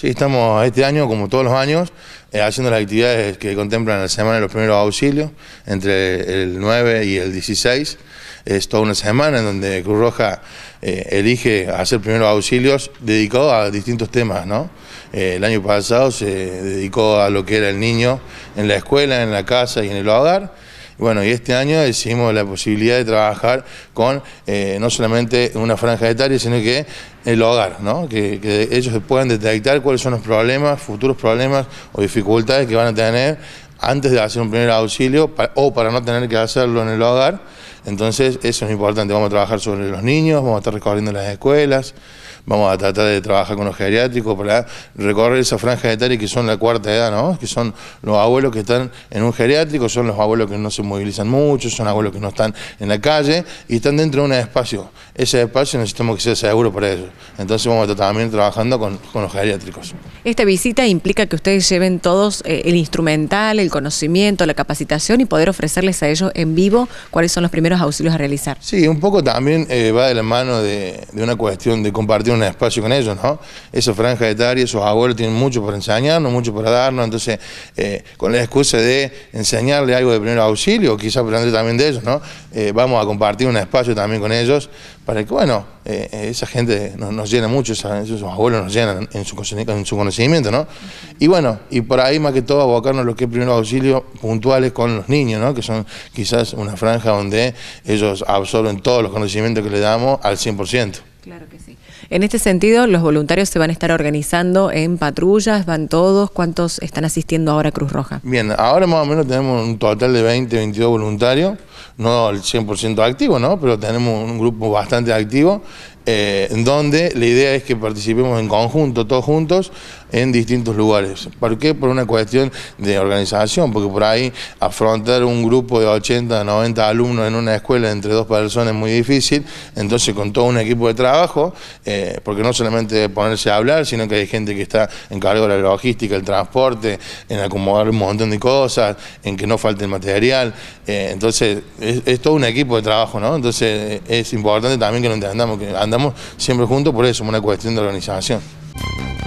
Sí, estamos este año, como todos los años, eh, haciendo las actividades que contemplan la semana de los primeros auxilios, entre el 9 y el 16. Es toda una semana en donde Cruz Roja eh, elige hacer primeros auxilios dedicados a distintos temas, ¿no? Eh, el año pasado se dedicó a lo que era el niño en la escuela, en la casa y en el hogar bueno, y este año decidimos la posibilidad de trabajar con eh, no solamente una franja de etaria, sino que el hogar, ¿no? que, ellos puedan detectar cuáles son los problemas, futuros problemas o dificultades que van a tener antes de hacer un primer auxilio o para no tener que hacerlo en el hogar entonces, eso es importante. Vamos a trabajar sobre los niños, vamos a estar recorriendo las escuelas, vamos a tratar de trabajar con los geriátricos para recorrer esa franja de etaria que son la cuarta edad, ¿no? Que son los abuelos que están en un geriátrico, son los abuelos que no se movilizan mucho, son abuelos que no están en la calle y están dentro de un espacio. Ese espacio necesitamos que sea seguro para ellos. Entonces, vamos a estar también trabajando con, los geriátricos. Esta visita implica que ustedes lleven todos eh, el instrumental, el conocimiento, la capacitación y poder ofrecerles a ellos en vivo cuáles son los primeros auxilios a realizar. Sí, un poco también eh, va de la mano de, una cuestión de compartir un espacio con ellos, ¿no? Esa franja de etaria, esos abuelos tienen mucho para enseñarnos, mucho para darnos, entonces eh, con la excusa de enseñarle algo de primer auxilio, quizás aprender también de ellos, ¿no? Eh, vamos a compartir un espacio también con ellos para que, bueno, eh, esa gente nos, llena mucho, esos abuelos nos llenan en su, conocimiento, ¿no? Y bueno, y por ahí más que todo abocarnos lo que es primeros auxilios puntuales con los niños, ¿no? Que son quizás una franja donde ellos absorben todos los conocimientos que le damos al 100%. Claro que sí. En este sentido, los voluntarios se van a estar organizando en patrullas, van todos, ¿cuántos están asistiendo ahora a Cruz Roja? Bien, ahora más o menos tenemos un total de 20, 22 voluntarios no al 100% activo, ¿no? pero tenemos un grupo bastante activo, en eh, donde la idea es que participemos en conjunto, todos juntos, en distintos lugares. ¿Por qué? Por una cuestión de organización, porque por ahí afrontar un grupo de 80, 90 alumnos en una escuela entre dos personas es muy difícil, entonces con todo un equipo de trabajo, eh, porque no solamente ponerse a hablar, sino que hay gente que está cargo de la logística, el transporte, en acomodar un montón de cosas, en que no falte el material, eh, entonces es, todo un equipo de trabajo, ¿no? Entonces es importante también que lo entendamos, que andamos siempre juntos por eso, es una cuestión de organización.